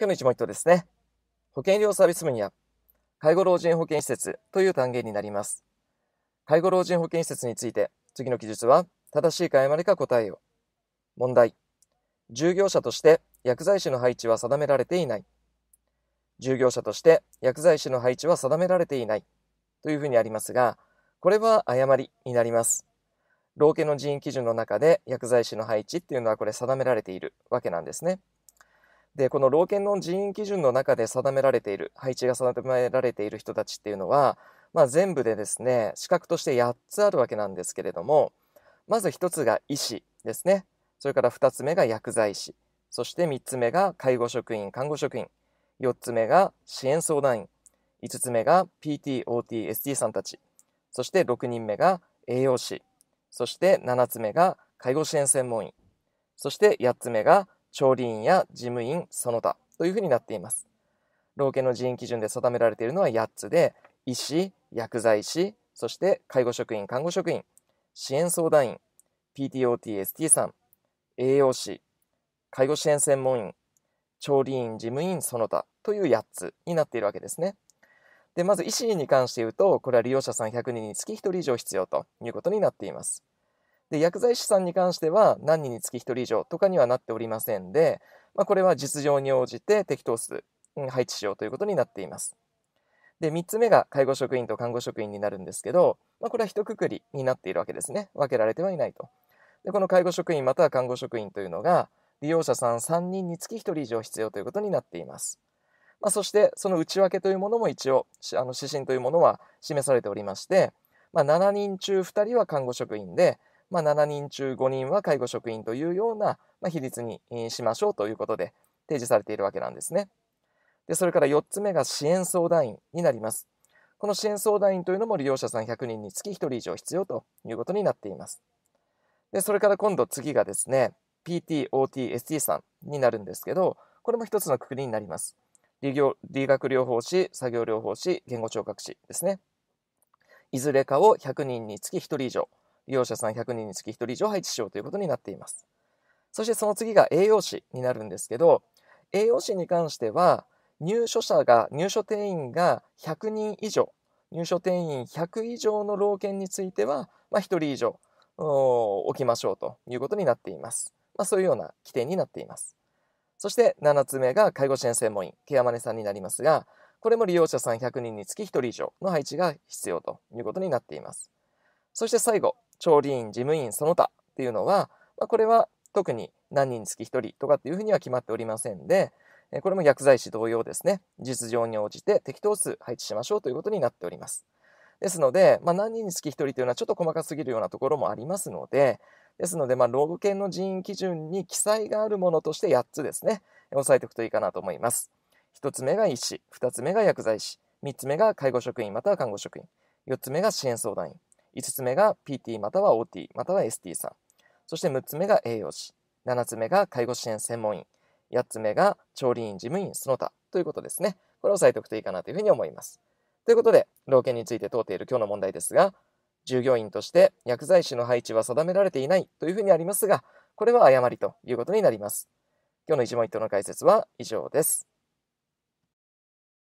今日の一問一答ですね。保険医療サービス分野、介護老人保健施設という単元になります。介護老人保健施設について、次の記述は、正しいか誤りか答えを。問題。従業者として薬剤師の配置は定められていない。従業者として薬剤師の配置は定められていない。というふうにありますが、これは誤りになります。老犬の人員基準の中で薬剤師の配置っていうのはこれ定められているわけなんですね。で、この老犬の人員基準の中で定められている、配置が定められている人たちっていうのは、まあ、全部でですね、資格として8つあるわけなんですけれども、まず1つが医師ですね。それから2つ目が薬剤師。そして3つ目が介護職員、看護職員。4つ目が支援相談員。5つ目が PT、OT、ST さんたち。そして6人目が栄養士。そして7つ目が介護支援専門員。そして8つ目が調理員や事務員その他というふうになっています。老犬の人員基準で定められているのは8つで、医師、薬剤師、そして介護職員、看護職員、支援相談員、PTOTST さん、栄養士、介護支援専門員、調理員、事務員、その他という8つになっているわけですね。で、まず医師に関して言うと、これは利用者さん100人につき1人以上必要ということになっています。で薬剤師さんに関しては何人につき1人以上とかにはなっておりませんで、まあ、これは実情に応じて適当数、配置しようということになっています。で3つ目が介護職員と看護職員になるんですけど、まあ、これは一括りになっているわけですね分けられてはいないとでこの介護職員または看護職員というのが利用者さん3人につき1人以上必要ということになっています、まあ、そしてその内訳というものも一応あの指針というものは示されておりまして、まあ、7人中2人は看護職員でまあ、7人中5人は介護職員というような、まあ、比率にしましょうということで提示されているわけなんですね。でそれから4つ目が支援相談員になります。この支援相談員というのも利用者さん100人につき1人以上必要ということになっています。でそれから今度次がですね PT、OT、ST さんになるんですけどこれも1つのくくりになります。理理学療法士、作業療法士、言語聴覚士ですね。いずれかを100人につき1人以上利用者さん100人につき1人以上配置しようということになっています。そしてその次が栄養士になるんですけど、栄養士に関しては、入所者が、入所定員が100人以上、入所定員100以上の老犬については、まあ、1人以上置きましょうということになっています。まあ、そういうような規定になっています。そして7つ目が介護支援専門員、ケアマネさんになりますが、これも利用者さん100人につき1人以上の配置が必要ということになっています。そして最後、調理員、事務員、その他っていうのは、まあ、これは特に何人につき1人とかっていうふうには決まっておりませんで、これも薬剤師同様ですね、実情に応じて適当数配置しましょうということになっております。ですので、まあ、何人につき1人というのはちょっと細かすぎるようなところもありますので、ですので、まあ、ロ犬の人員基準に記載があるものとして8つですね、押さえておくといいかなと思います。1つ目が医師、2つ目が薬剤師、3つ目が介護職員または看護職員、4つ目が支援相談員、5つ目が PT または OT または ST さんそして6つ目が栄養士7つ目が介護支援専門員8つ目が調理員事務員その他ということですねこれを押さえておくといいかなというふうに思いますということで老犬について問うている今日の問題ですが従業員として薬剤師の配置は定められていないというふうにありますがこれは誤りということになります今日の一問一答の解説は以上です